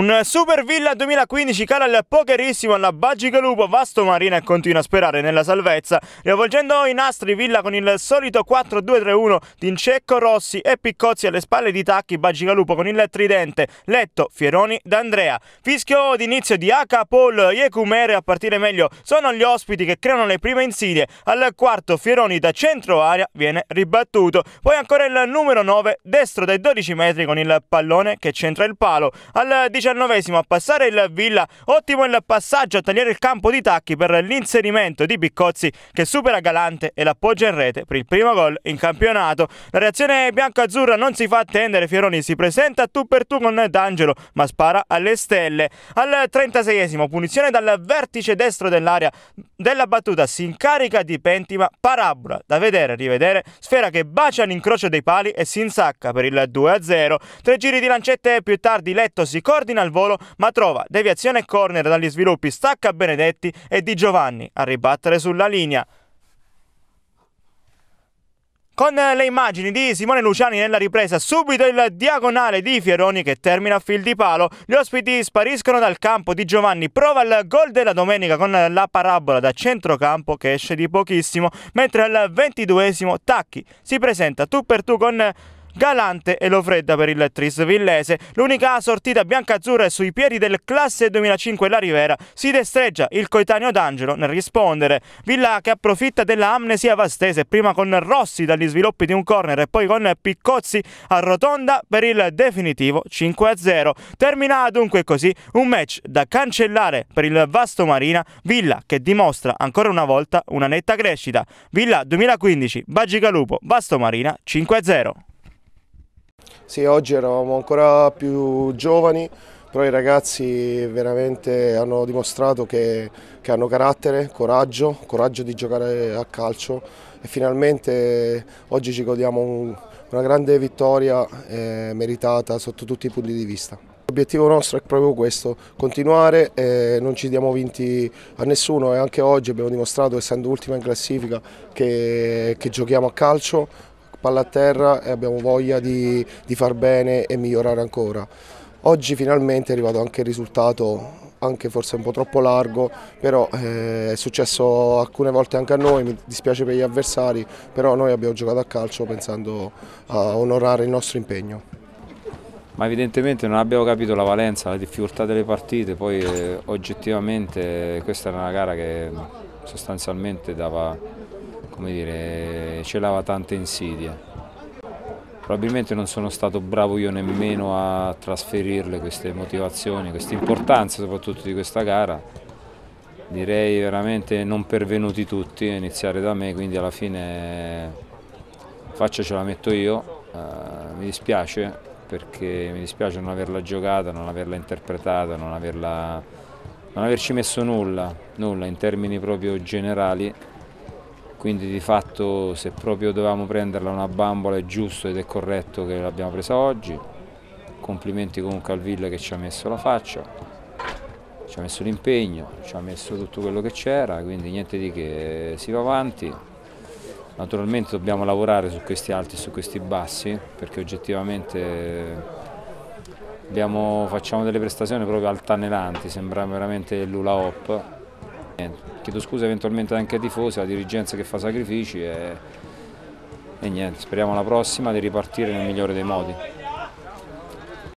Un Super Villa 2015 cala il pokerissimo alla Bagica Lupo, Vasto Marina e continua a sperare nella salvezza, rivolgendo i nastri Villa con il solito 4-2-3-1 di Incecco Rossi e Piccozzi alle spalle di Tacchi, Bagica Lupo con il tridente, Letto, Fieroni, D'Andrea. Fischio d'inizio di H. Paul, Iecumere a partire meglio sono gli ospiti che creano le prime insidie, al quarto Fieroni da centro aria viene ribattuto, poi ancora il numero 9 destro dai 12 metri con il pallone che centra il palo, al 19 diciannovesimo a passare il Villa, ottimo il passaggio a tagliare il campo di tacchi per l'inserimento di Piccozzi che supera Galante e l'appoggia in rete per il primo gol in campionato. La reazione bianco-azzurra non si fa attendere, Fieroni si presenta tu per tu con D'Angelo ma spara alle stelle. Al 36esimo punizione dal vertice destro dell'area della battuta si incarica di pentima parabola da vedere rivedere sfera che bacia l'incrocio dei pali e si insacca per il 2-0. Tre giri di lancette più tardi Letto si coordina pallina al volo, ma trova deviazione e corner dagli sviluppi stacca Benedetti e Di Giovanni a ribattere sulla linea. Con le immagini di Simone Luciani nella ripresa, subito il diagonale di Fieroni che termina a fil di palo. Gli ospiti spariscono dal campo di Giovanni, prova il gol della domenica con la parabola da centrocampo che esce di pochissimo, mentre al ventiduesimo Tacchi si presenta tu per tu con Galante e Lofredda per il Tris Villese. L'unica sortita biancazzurra è sui piedi del classe 2005 La Rivera. Si destreggia il coetaneo d'Angelo nel rispondere. Villa che approfitta dell'amnesia vastese, prima con Rossi dagli sviluppi di un corner e poi con Piccozzi a rotonda per il definitivo 5-0. Termina dunque così un match da cancellare per il vasto Marina. Villa che dimostra ancora una volta una netta crescita. Villa 2015, Bagigalupo, Vasto Marina 5-0. Sì, oggi eravamo ancora più giovani, però i ragazzi veramente hanno dimostrato che, che hanno carattere, coraggio, coraggio di giocare a calcio e finalmente oggi ci godiamo un, una grande vittoria eh, meritata sotto tutti i punti di vista. L'obiettivo nostro è proprio questo, continuare, eh, non ci diamo vinti a nessuno e anche oggi abbiamo dimostrato, essendo ultima in classifica, che, che giochiamo a calcio, palla a terra e abbiamo voglia di, di far bene e migliorare ancora. Oggi finalmente è arrivato anche il risultato anche forse un po' troppo largo, però eh, è successo alcune volte anche a noi, mi dispiace per gli avversari, però noi abbiamo giocato a calcio pensando a onorare il nostro impegno. Ma evidentemente non abbiamo capito la valenza, la difficoltà delle partite, poi eh, oggettivamente questa era una gara che sostanzialmente dava come dire, celava tante insidie. Probabilmente non sono stato bravo io nemmeno a trasferirle queste motivazioni, questa importanza soprattutto di questa gara. Direi veramente non pervenuti tutti, iniziare da me, quindi alla fine faccia ce la metto io. Uh, mi dispiace perché mi dispiace non averla giocata, non averla interpretata, non, averla, non averci messo nulla, nulla in termini proprio generali quindi di fatto se proprio dovevamo prenderla una bambola è giusto ed è corretto che l'abbiamo presa oggi. Complimenti comunque al Villa che ci ha messo la faccia, ci ha messo l'impegno, ci ha messo tutto quello che c'era, quindi niente di che, si va avanti. Naturalmente dobbiamo lavorare su questi alti e su questi bassi perché oggettivamente abbiamo, facciamo delle prestazioni proprio altanelanti, sembra veramente l'Ula Hop Chiedo scusa eventualmente anche ai tifosi, alla dirigenza che fa sacrifici e, e niente, speriamo alla prossima di ripartire nel migliore dei modi.